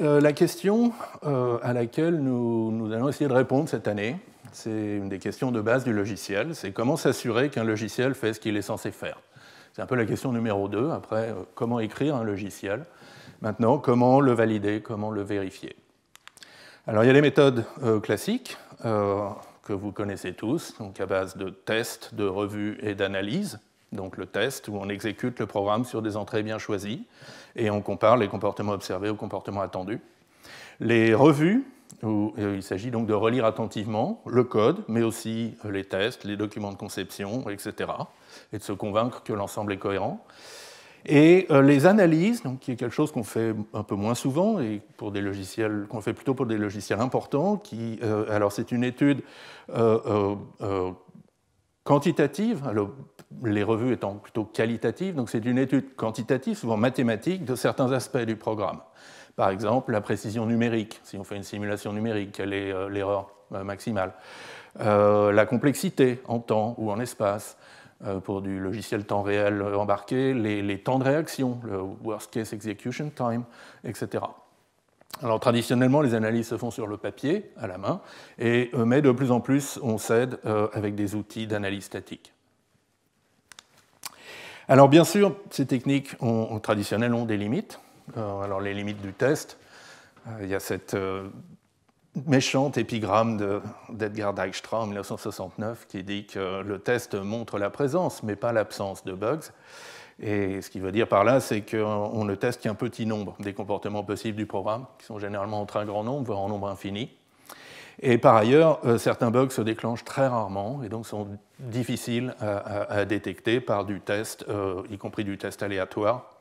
Euh, la question euh, à laquelle nous, allons essayer de répondre cette année, c'est une des questions de base du logiciel, c'est comment s'assurer qu'un logiciel fait ce qu'il est censé faire. C'est un peu la question numéro 2, après euh, comment écrire un logiciel. Maintenant, comment le valider, comment le vérifier. Alors il y a les méthodes classiques que vous connaissez tous, donc à base de tests, de revues et d'analyses donc le test où on exécute le programme sur des entrées bien choisies et on compare les comportements observés aux comportements attendus. Les revues, où euh, il s'agit donc de relire attentivement le code, mais aussi euh, les tests, les documents de conception, etc., et de se convaincre que l'ensemble est cohérent. Et euh, les analyses, donc, qui est quelque chose qu'on fait un peu moins souvent et pour des logiciels qu'on fait plutôt pour des logiciels importants, qui, alors c'est une étude quantitative, les revues étant plutôt qualitatives, donc c'est une étude quantitative, souvent mathématique, de certains aspects du programme. Par exemple, la précision numérique, si on fait une simulation numérique, quelle est euh, l'erreur euh, maximale euh, La complexité en temps ou en espace, pour du logiciel temps réel embarqué, les, temps de réaction, le worst case execution time, etc. Alors traditionnellement, les analyses se font sur le papier, à la main, mais de plus en plus, on s'aide avec des outils d'analyse statique. Alors bien sûr, ces techniques traditionnelles ont des limites. Euh, alors les limites du test, euh, il y a cette euh, méchante épigramme d'Edgar Dijkstra en 1969 qui dit que le test montre la présence mais pas l'absence de bugs. Et ce qu'il veut dire par là, c'est qu'on ne teste qu'un petit nombre des comportements possibles du programme, qui sont généralement entre un grand nombre, voire un nombre infini. Et par ailleurs, euh, certains bugs se déclenchent très rarement et donc sont difficiles à, détecter par du test, euh, y compris du test aléatoire,